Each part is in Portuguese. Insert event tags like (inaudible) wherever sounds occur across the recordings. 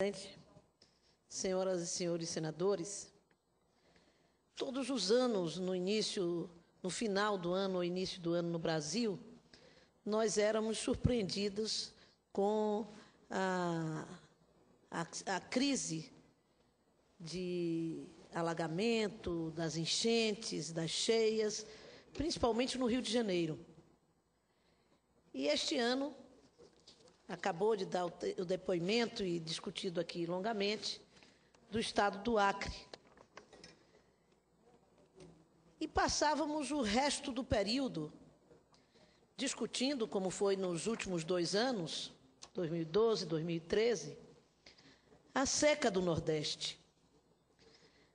Presidente, senhoras e senhores senadores, todos os anos, no início, no final do ano ou início do ano no Brasil, nós éramos surpreendidos com a, a, a crise de alagamento, das enchentes, das cheias, principalmente no Rio de Janeiro. E este ano acabou de dar o depoimento e discutido aqui longamente, do estado do Acre. E passávamos o resto do período discutindo, como foi nos últimos dois anos, 2012, 2013, a seca do Nordeste.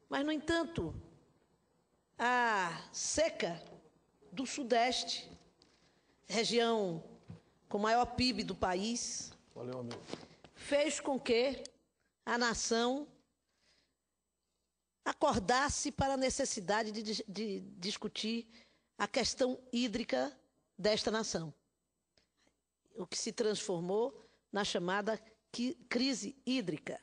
Mas, no entanto, a seca do Sudeste, região com o maior PIB do país, Valeu, amigo. fez com que a nação acordasse para a necessidade de, de discutir a questão hídrica desta nação, o que se transformou na chamada crise hídrica.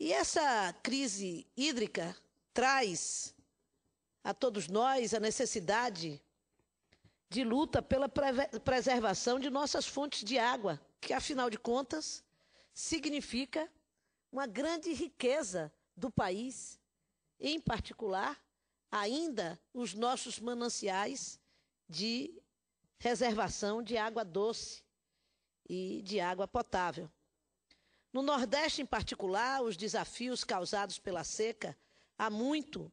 E essa crise hídrica traz a todos nós a necessidade de luta pela preservação de nossas fontes de água, que afinal de contas significa uma grande riqueza do país, em particular ainda os nossos mananciais de reservação de água doce e de água potável. No Nordeste, em particular, os desafios causados pela seca há muito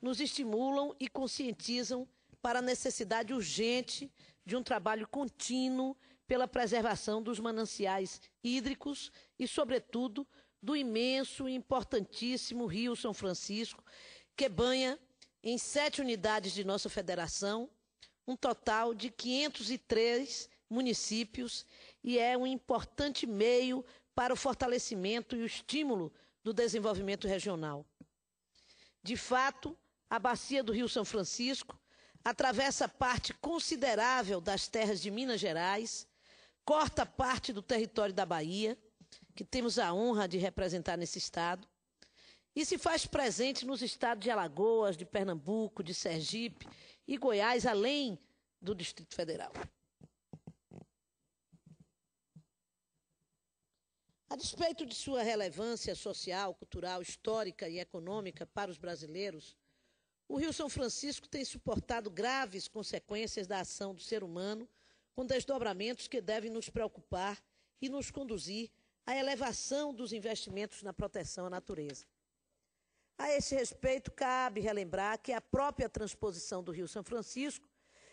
nos estimulam e conscientizam para a necessidade urgente de um trabalho contínuo pela preservação dos mananciais hídricos e, sobretudo, do imenso e importantíssimo Rio São Francisco, que banha em sete unidades de nossa federação um total de 503 municípios e é um importante meio para o fortalecimento e o estímulo do desenvolvimento regional. De fato, a bacia do Rio São Francisco atravessa parte considerável das terras de Minas Gerais, corta parte do território da Bahia, que temos a honra de representar nesse estado, e se faz presente nos estados de Alagoas, de Pernambuco, de Sergipe e Goiás, além do Distrito Federal. A despeito de sua relevância social, cultural, histórica e econômica para os brasileiros, o Rio São Francisco tem suportado graves consequências da ação do ser humano, com desdobramentos que devem nos preocupar e nos conduzir à elevação dos investimentos na proteção à natureza. A esse respeito, cabe relembrar que a própria transposição do Rio São Francisco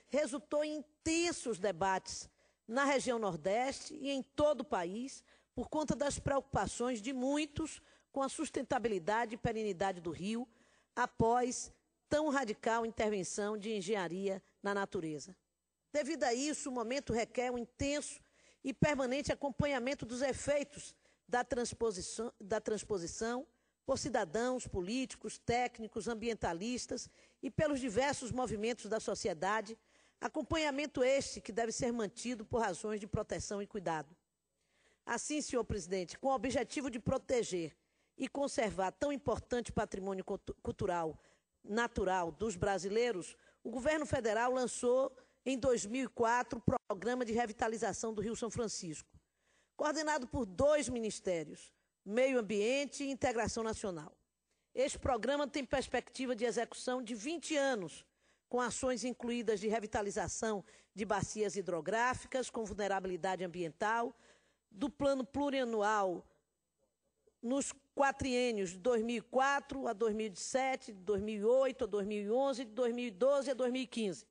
resultou em intensos debates na região Nordeste e em todo o país, por conta das preocupações de muitos com a sustentabilidade e perenidade do rio após tão radical intervenção de engenharia na natureza. Devido a isso, o momento requer um intenso e permanente acompanhamento dos efeitos da transposição, da transposição por cidadãos, políticos, técnicos, ambientalistas e pelos diversos movimentos da sociedade, acompanhamento este que deve ser mantido por razões de proteção e cuidado. Assim, senhor presidente, com o objetivo de proteger e conservar tão importante patrimônio cultural natural dos brasileiros, o governo federal lançou em 2004 o Programa de Revitalização do Rio São Francisco, coordenado por dois ministérios, Meio Ambiente e Integração Nacional. Este programa tem perspectiva de execução de 20 anos, com ações incluídas de revitalização de bacias hidrográficas com vulnerabilidade ambiental, do plano plurianual nos quatriênios de 2004 a 2007, de 2008 a 2011, de 2012 a 2015.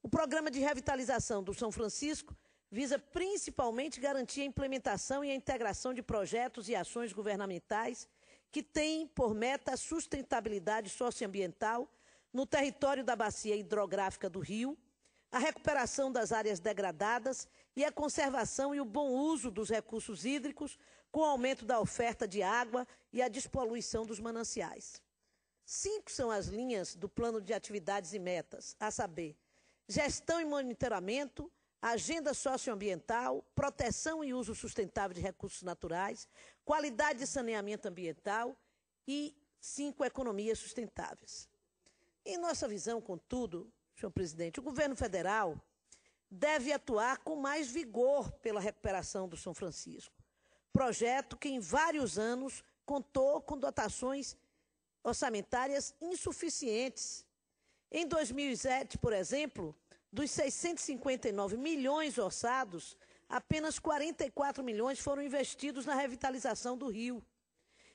O programa de revitalização do São Francisco visa principalmente garantir a implementação e a integração de projetos e ações governamentais que têm por meta a sustentabilidade socioambiental no território da bacia hidrográfica do Rio, a recuperação das áreas degradadas e a conservação e o bom uso dos recursos hídricos com o aumento da oferta de água e a despoluição dos mananciais. Cinco são as linhas do plano de atividades e metas, a saber, gestão e monitoramento, agenda socioambiental, proteção e uso sustentável de recursos naturais, qualidade de saneamento ambiental e cinco economias sustentáveis. Em nossa visão, contudo, senhor presidente, o governo federal deve atuar com mais vigor pela recuperação do São Francisco. Projeto que em vários anos contou com dotações orçamentárias insuficientes. Em 2007, por exemplo, dos 659 milhões orçados, apenas 44 milhões foram investidos na revitalização do rio.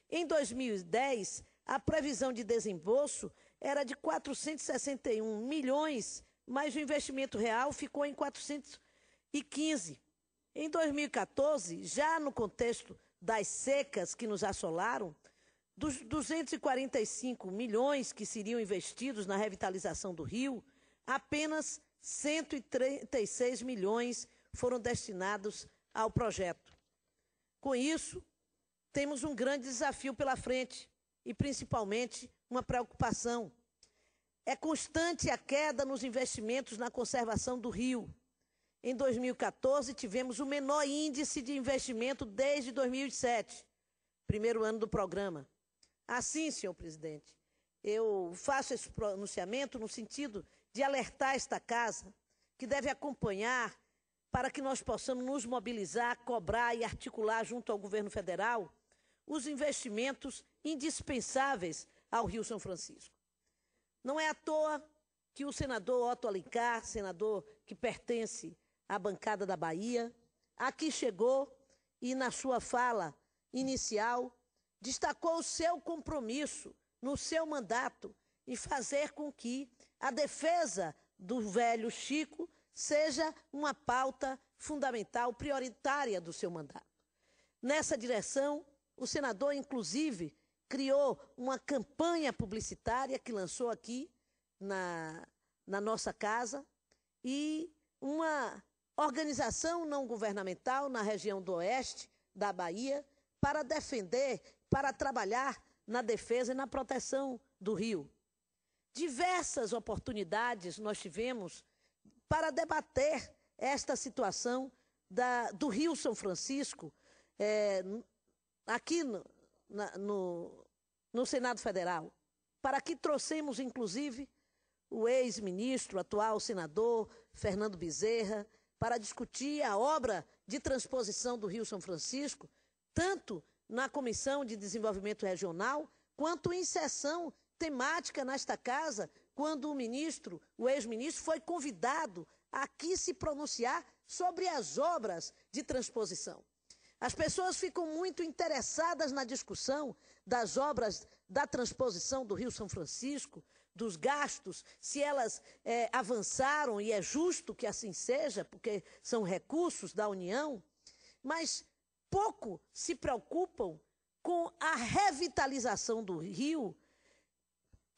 Em 2010, a previsão de desembolso era de 461 milhões, mas o investimento real ficou em 415. Em 2014, já no contexto das secas que nos assolaram, dos 245 milhões que seriam investidos na revitalização do rio, apenas 136 milhões foram destinados ao projeto. Com isso, temos um grande desafio pela frente e, principalmente, uma preocupação. É constante a queda nos investimentos na conservação do rio. Em 2014, tivemos o menor índice de investimento desde 2007, primeiro ano do programa. Assim, senhor presidente, eu faço esse pronunciamento no sentido de alertar esta casa, que deve acompanhar para que nós possamos nos mobilizar, cobrar e articular junto ao governo federal os investimentos indispensáveis ao Rio São Francisco. Não é à toa que o senador Otto Alencar, senador que pertence a bancada da Bahia, aqui chegou e, na sua fala inicial, destacou o seu compromisso no seu mandato e fazer com que a defesa do velho Chico seja uma pauta fundamental, prioritária do seu mandato. Nessa direção, o senador, inclusive, criou uma campanha publicitária que lançou aqui na, na nossa casa e uma organização não governamental na região do Oeste da Bahia para defender, para trabalhar na defesa e na proteção do rio. Diversas oportunidades nós tivemos para debater esta situação da, do Rio São Francisco é, aqui no, na, no, no Senado Federal, para que trouxemos, inclusive, o ex-ministro, atual senador Fernando Bezerra, para discutir a obra de transposição do Rio São Francisco, tanto na Comissão de Desenvolvimento Regional, quanto em sessão temática nesta casa, quando o ministro, o ex-ministro, foi convidado a se pronunciar sobre as obras de transposição. As pessoas ficam muito interessadas na discussão das obras da transposição do Rio São Francisco, dos gastos, se elas é, avançaram, e é justo que assim seja, porque são recursos da União, mas pouco se preocupam com a revitalização do rio,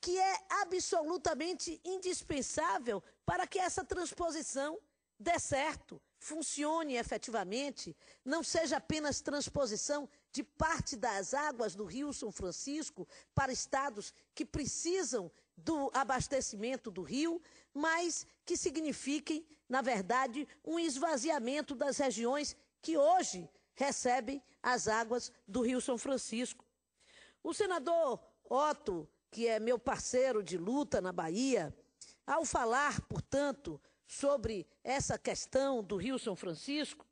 que é absolutamente indispensável para que essa transposição dê certo, funcione efetivamente, não seja apenas transposição de parte das águas do Rio São Francisco para estados que precisam do abastecimento do rio, mas que signifiquem, na verdade, um esvaziamento das regiões que hoje recebem as águas do Rio São Francisco. O senador Otto, que é meu parceiro de luta na Bahia, ao falar, portanto, sobre essa questão do Rio São Francisco,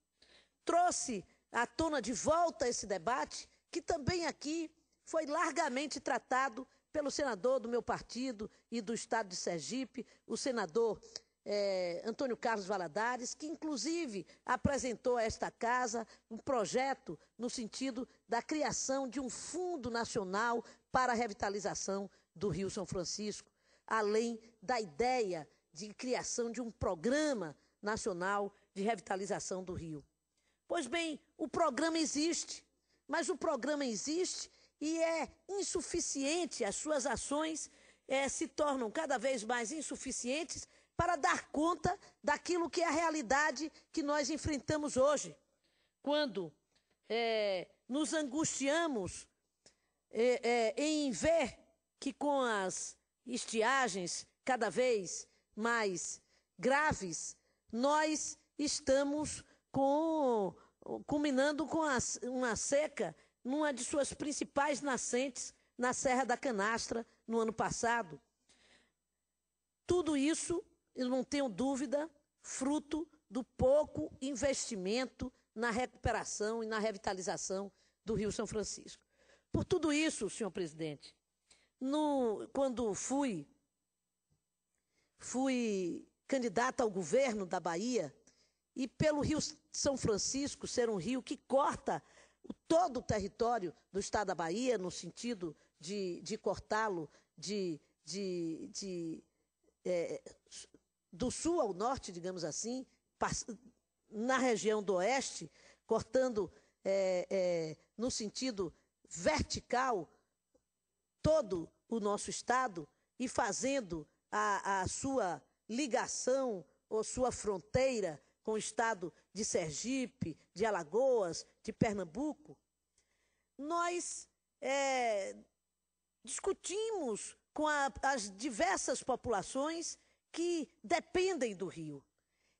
trouxe à tona de volta esse debate, que também aqui foi largamente tratado pelo senador do meu partido e do estado de Sergipe, o senador é, Antônio Carlos Valadares, que inclusive apresentou a esta casa um projeto no sentido da criação de um fundo nacional para a revitalização do Rio São Francisco, além da ideia de criação de um programa nacional de revitalização do Rio. Pois bem, o programa existe, mas o programa existe e é insuficiente, as suas ações é, se tornam cada vez mais insuficientes para dar conta daquilo que é a realidade que nós enfrentamos hoje. Quando é, nos angustiamos é, em ver que com as estiagens cada vez mais graves, nós estamos com culminando com uma seca numa de suas principais nascentes, na Serra da Canastra, no ano passado. Tudo isso, eu não tenho dúvida, fruto do pouco investimento na recuperação e na revitalização do Rio São Francisco. Por tudo isso, senhor presidente, no, quando fui, fui candidata ao governo da Bahia, e pelo Rio São Francisco ser um rio que corta todo o território do estado da Bahia, no sentido de, de cortá-lo de, de, de é, do sul ao norte, digamos assim, na região do oeste, cortando é, é, no sentido vertical todo o nosso estado e fazendo a, a sua ligação ou sua fronteira com o estado de Sergipe, de Alagoas, de Pernambuco, nós é, discutimos com a, as diversas populações que dependem do rio.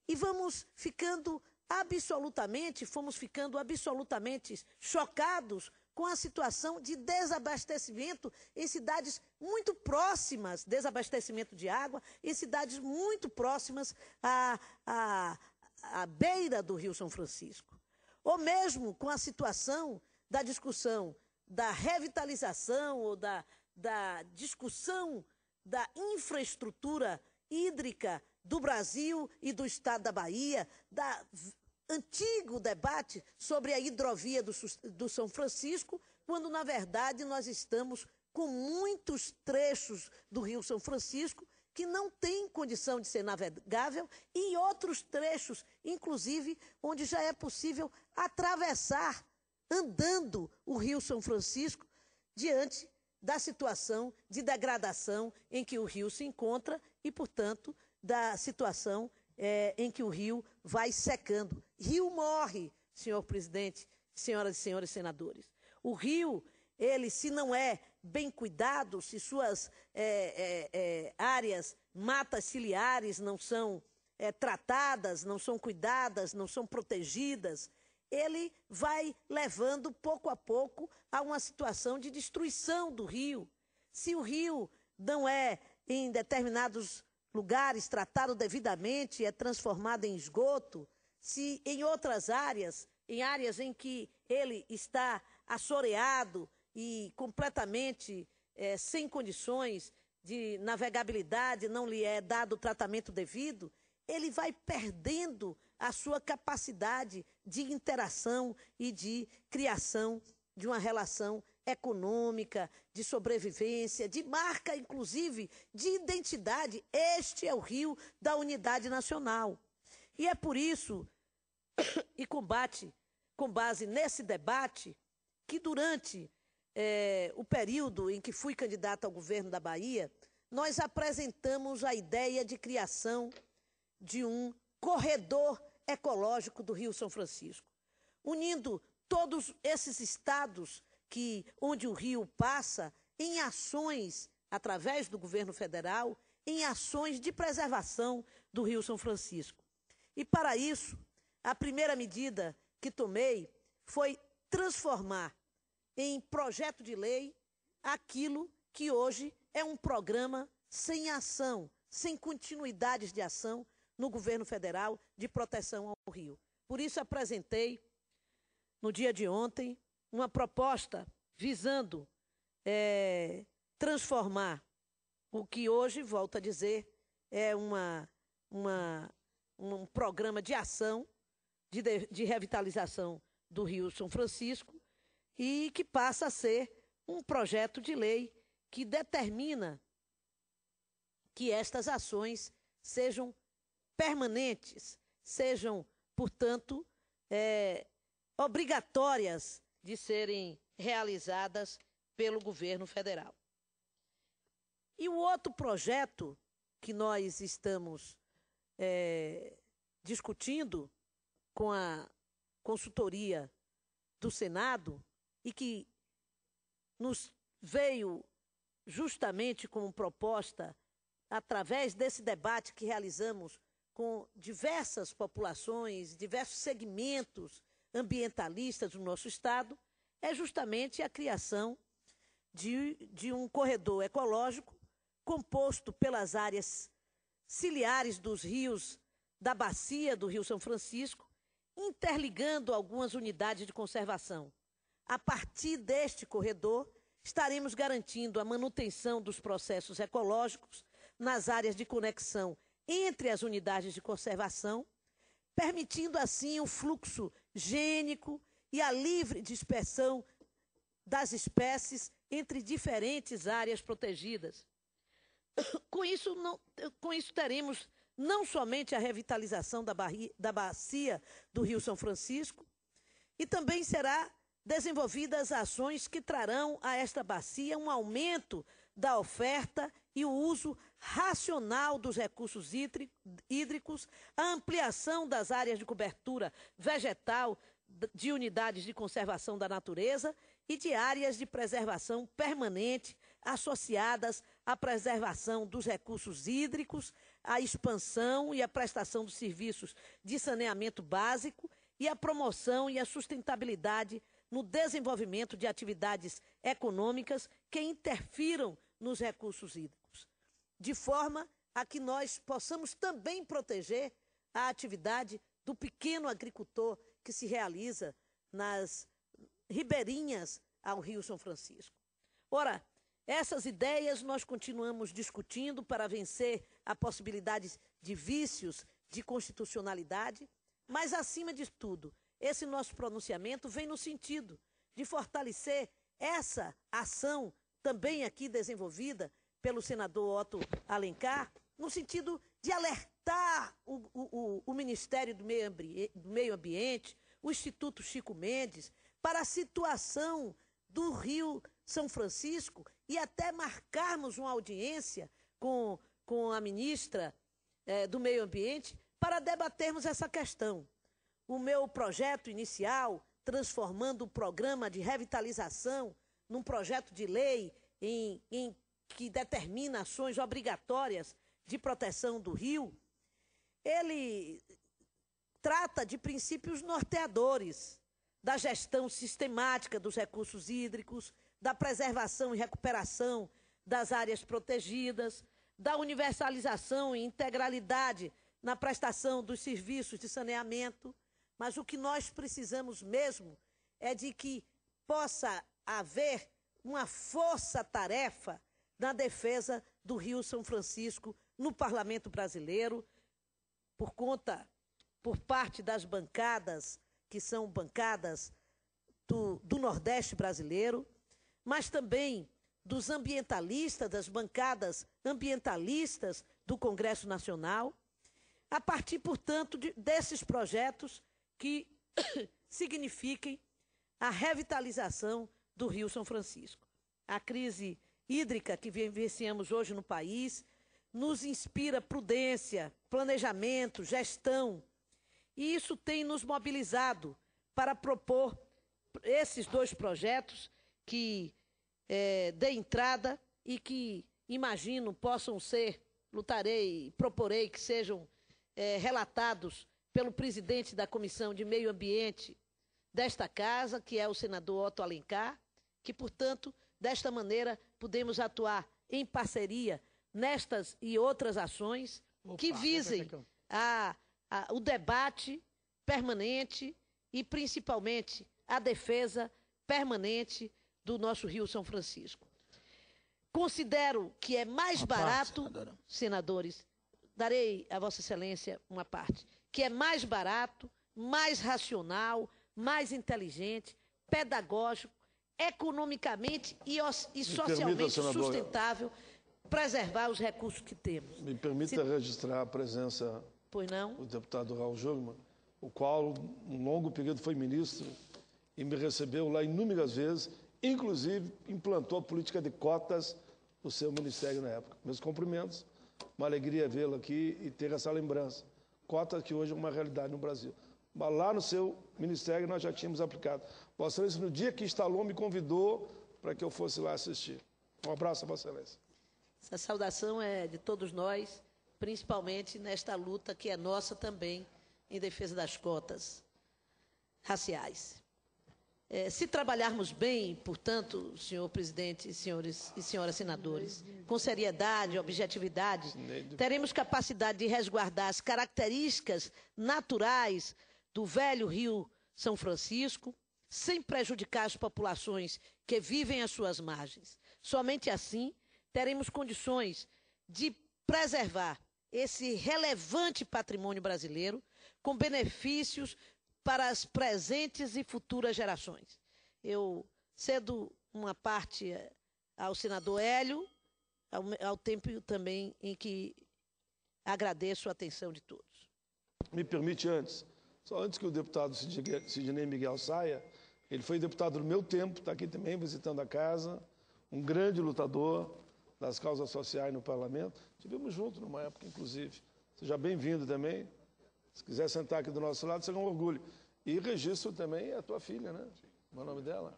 E vamos ficando absolutamente, fomos ficando absolutamente chocados com a situação de desabastecimento em cidades muito próximas, desabastecimento de água, em cidades muito próximas a, a, à beira do Rio São Francisco. Ou mesmo com a situação da discussão da revitalização ou da, da discussão da infraestrutura hídrica do Brasil e do estado da Bahia, da antigo debate sobre a hidrovia do, do São Francisco, quando na verdade nós estamos com muitos trechos do Rio São Francisco que não tem condição de ser navegável e outros trechos, inclusive, onde já é possível atravessar andando o Rio São Francisco diante da situação de degradação em que o rio se encontra e, portanto, da situação é, em que o rio vai secando. Rio morre, senhor presidente, senhoras e senhores senadores. O rio, ele, se não é bem cuidado, se suas é, é, é, áreas, matas ciliares não são é, tratadas, não são cuidadas, não são protegidas, ele vai levando pouco a pouco a uma situação de destruição do rio. Se o rio não é, em determinados lugares, tratado devidamente, é transformado em esgoto, se em outras áreas, em áreas em que ele está assoreado, e completamente é, sem condições de navegabilidade, não lhe é dado o tratamento devido, ele vai perdendo a sua capacidade de interação e de criação de uma relação econômica, de sobrevivência, de marca, inclusive, de identidade. Este é o Rio da Unidade Nacional. E é por isso, (coughs) e combate, com base nesse debate, que durante é, o período em que fui candidata ao governo da Bahia, nós apresentamos a ideia de criação de um corredor ecológico do Rio São Francisco, unindo todos esses estados que onde o rio passa em ações através do governo federal, em ações de preservação do Rio São Francisco. E para isso, a primeira medida que tomei foi transformar em projeto de lei aquilo que hoje é um programa sem ação, sem continuidades de ação no governo federal de proteção ao rio. Por isso apresentei no dia de ontem uma proposta visando é, transformar o que hoje, volto a dizer, é uma, uma, um programa de ação de, de revitalização do Rio São Francisco e que passa a ser um projeto de lei que determina que estas ações sejam permanentes, sejam, portanto, é, obrigatórias de serem realizadas pelo governo federal. E o outro projeto que nós estamos é, discutindo com a consultoria do Senado e que nos veio justamente como proposta, através desse debate que realizamos com diversas populações, diversos segmentos ambientalistas do nosso Estado, é justamente a criação de, de um corredor ecológico composto pelas áreas ciliares dos rios da bacia do Rio São Francisco, interligando algumas unidades de conservação. A partir deste corredor, estaremos garantindo a manutenção dos processos ecológicos nas áreas de conexão entre as unidades de conservação, permitindo assim o fluxo gênico e a livre dispersão das espécies entre diferentes áreas protegidas. Com isso, não, com isso teremos não somente a revitalização da, barri, da bacia do Rio São Francisco, e também será desenvolvidas ações que trarão a esta bacia um aumento da oferta e o uso racional dos recursos hídricos, a ampliação das áreas de cobertura vegetal de unidades de conservação da natureza e de áreas de preservação permanente associadas à preservação dos recursos hídricos, à expansão e à prestação dos serviços de saneamento básico e à promoção e à sustentabilidade no desenvolvimento de atividades econômicas que interfiram nos recursos hídricos, de forma a que nós possamos também proteger a atividade do pequeno agricultor que se realiza nas ribeirinhas ao Rio São Francisco. Ora, essas ideias nós continuamos discutindo para vencer a possibilidade de vícios de constitucionalidade, mas acima de tudo, esse nosso pronunciamento vem no sentido de fortalecer essa ação, também aqui desenvolvida pelo senador Otto Alencar, no sentido de alertar o, o, o Ministério do Meio, Ambiente, do Meio Ambiente, o Instituto Chico Mendes, para a situação do Rio São Francisco e até marcarmos uma audiência com, com a ministra eh, do Meio Ambiente para debatermos essa questão o meu projeto inicial, transformando o programa de revitalização num projeto de lei em, em que determina ações obrigatórias de proteção do rio, ele trata de princípios norteadores da gestão sistemática dos recursos hídricos, da preservação e recuperação das áreas protegidas, da universalização e integralidade na prestação dos serviços de saneamento, mas o que nós precisamos mesmo é de que possa haver uma força-tarefa na defesa do Rio São Francisco no parlamento brasileiro, por conta, por parte das bancadas, que são bancadas do, do Nordeste brasileiro, mas também dos ambientalistas, das bancadas ambientalistas do Congresso Nacional, a partir, portanto, de, desses projetos que (coughs) signifiquem a revitalização do Rio São Francisco. A crise hídrica que vivenciamos hoje no país nos inspira prudência, planejamento, gestão. E isso tem nos mobilizado para propor esses dois projetos que é, dê entrada e que, imagino, possam ser, lutarei, proporei que sejam é, relatados pelo presidente da Comissão de Meio Ambiente desta casa, que é o senador Otto Alencar, que, portanto, desta maneira podemos atuar em parceria nestas e outras ações Opa, que visem a, a, o debate permanente e, principalmente, a defesa permanente do nosso Rio São Francisco. Considero que é mais Uma barato, parte, senadores, darei a Vossa Excelência uma parte que é mais barato, mais racional, mais inteligente, pedagógico, economicamente e, e socialmente permita, sustentável preservar os recursos que temos. Me permita Se... registrar a presença do deputado Raul Jogman, o qual, um longo período, foi ministro e me recebeu lá inúmeras vezes, inclusive implantou a política de cotas no seu ministério na época. Meus cumprimentos, uma alegria vê-lo aqui e ter essa lembrança cota que hoje é uma realidade no Brasil. Mas lá no seu ministério nós já tínhamos aplicado. Vossa Excelência, no dia que instalou, me convidou para que eu fosse lá assistir. Um abraço a Vossa Excelência. Essa saudação é de todos nós, principalmente nesta luta que é nossa também em defesa das cotas raciais. É, se trabalharmos bem, portanto, senhor presidente, senhores e senhoras senadores, com seriedade, objetividade, teremos capacidade de resguardar as características naturais do velho Rio São Francisco, sem prejudicar as populações que vivem às suas margens. Somente assim teremos condições de preservar esse relevante patrimônio brasileiro com benefícios para as presentes e futuras gerações. Eu cedo uma parte eh, ao senador Hélio, ao, ao tempo também em que agradeço a atenção de todos. Me permite antes, só antes que o deputado Sidney Miguel saia, ele foi deputado no meu tempo, está aqui também visitando a casa, um grande lutador das causas sociais no parlamento. Tivemos junto numa época, inclusive. Seja bem-vindo também. Se quiser sentar aqui do nosso lado, será um orgulho. E registro também a tua filha, né? Sim. Qual é o nome dela?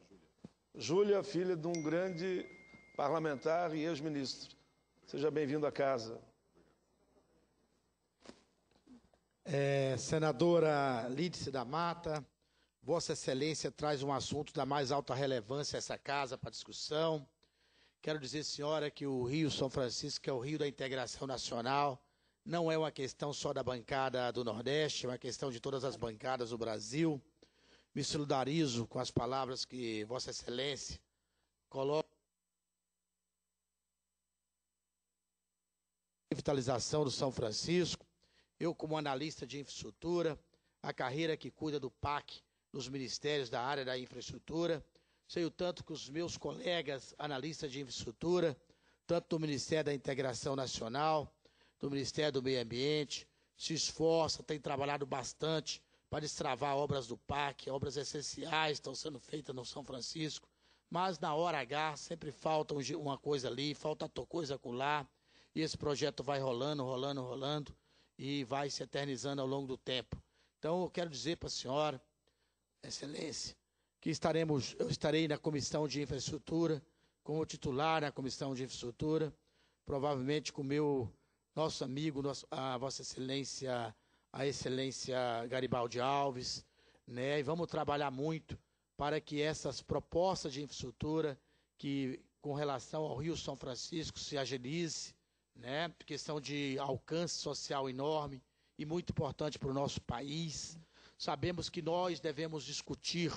Júlia, filha de um grande parlamentar e ex-ministro. Seja bem-vindo à casa. É, senadora Lídice da Mata, Vossa Excelência traz um assunto da mais alta relevância a essa casa para discussão. Quero dizer, senhora, que o Rio São Francisco é o Rio da Integração Nacional não é uma questão só da bancada do Nordeste, é uma questão de todas as bancadas do Brasil. Me solidarizo com as palavras que Vossa Excelência coloca. Revitalização do São Francisco. Eu, como analista de infraestrutura, a carreira que cuida do PAC nos ministérios da área da infraestrutura, sei o tanto que os meus colegas analistas de infraestrutura, tanto do Ministério da Integração Nacional, do Ministério do Meio Ambiente, se esforça, tem trabalhado bastante para destravar obras do parque, obras essenciais estão sendo feitas no São Francisco, mas na hora H sempre falta uma coisa ali, falta outra coisa lá, e esse projeto vai rolando, rolando, rolando, e vai se eternizando ao longo do tempo. Então eu quero dizer para a senhora, excelência, que estaremos, eu estarei na comissão de infraestrutura, como titular na comissão de infraestrutura, provavelmente com o meu nosso amigo, nosso, a Vossa Excelência, a Excelência Garibaldi Alves, né? E vamos trabalhar muito para que essas propostas de infraestrutura que com relação ao Rio São Francisco se agilize, né? Questão de alcance social enorme e muito importante para o nosso país. Sabemos que nós devemos discutir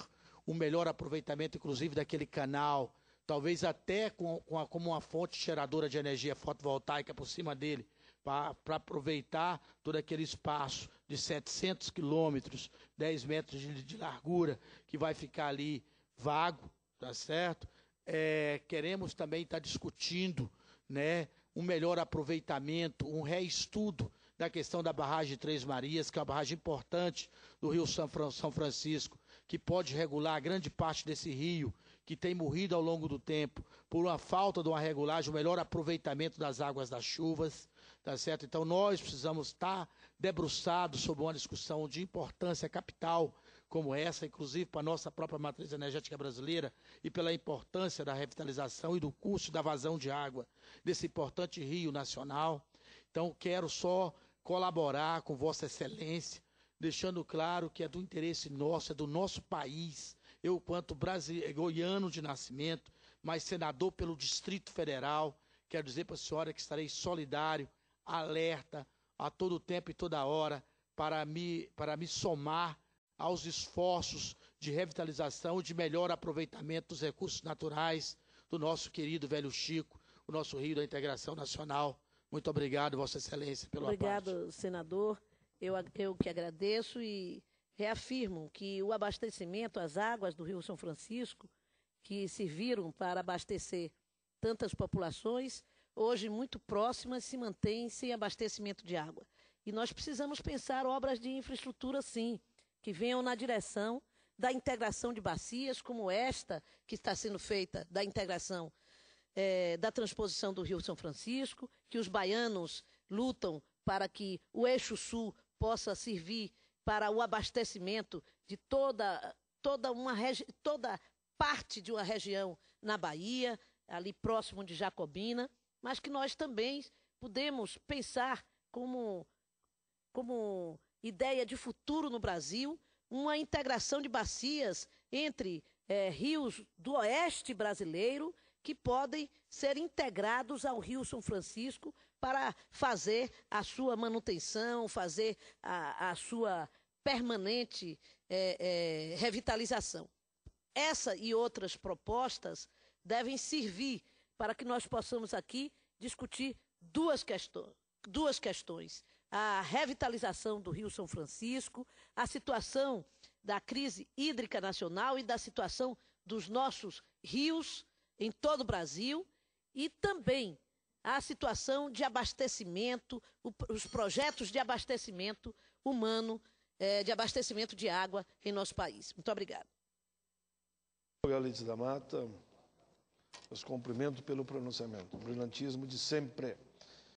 o melhor aproveitamento, inclusive, daquele canal, talvez até com, com a, como uma fonte geradora de energia fotovoltaica por cima dele, para aproveitar todo aquele espaço de 700 quilômetros, 10 metros de, de, largura, que vai ficar ali vago, tá certo? É, queremos também estar tá discutindo né, um melhor aproveitamento, um reestudo da questão da barragem Três Marias, que é uma barragem importante do Rio São, São Francisco, que pode regular grande parte desse rio que tem morrido ao longo do tempo por uma falta de uma regulagem, um melhor aproveitamento das águas das chuvas. Tá certo? Então nós precisamos estar debruçados sobre uma discussão de importância capital como essa, inclusive para a nossa própria matriz energética brasileira e pela importância da revitalização e do custo da vazão de água desse importante rio nacional. Então quero só colaborar com vossa excelência, deixando claro que é do interesse nosso, é do nosso país. Eu, quanto brasileiro, goiano de nascimento, mas senador pelo Distrito Federal, quero dizer para a senhora que estarei solidário alerta a todo tempo e toda hora para me, para me somar aos esforços de revitalização, de melhor aproveitamento dos recursos naturais do nosso querido velho Chico, o nosso Rio da Integração Nacional. Muito obrigado, Vossa Excelência, pelo Obrigado, parte. senador. Eu, eu que agradeço e reafirmo que o abastecimento às águas do Rio São Francisco, que serviram para abastecer tantas populações, hoje muito próximas, se mantêm sem abastecimento de água. E nós precisamos pensar obras de infraestrutura, sim, que venham na direção da integração de bacias, como esta que está sendo feita, da integração é, da transposição do Rio São Francisco, que os baianos lutam para que o eixo sul possa servir para o abastecimento de toda, toda, uma toda parte de uma região na Bahia, ali próximo de Jacobina mas que nós também podemos pensar como, como ideia de futuro no Brasil uma integração de bacias entre é, rios do oeste brasileiro que podem ser integrados ao Rio São Francisco para fazer a sua manutenção, fazer a, a sua permanente é, é, revitalização. Essa e outras propostas devem servir para que nós possamos aqui discutir duas questões. Duas questões a revitalização do Rio São Francisco, a situação da crise hídrica nacional e da situação dos nossos rios em todo o Brasil e também a situação de abastecimento, os projetos de abastecimento humano, eh, de abastecimento de água em nosso país. Muito obrigado. Obrigado, da Mata. Os cumprimento pelo pronunciamento. Brilhantismo de sempre.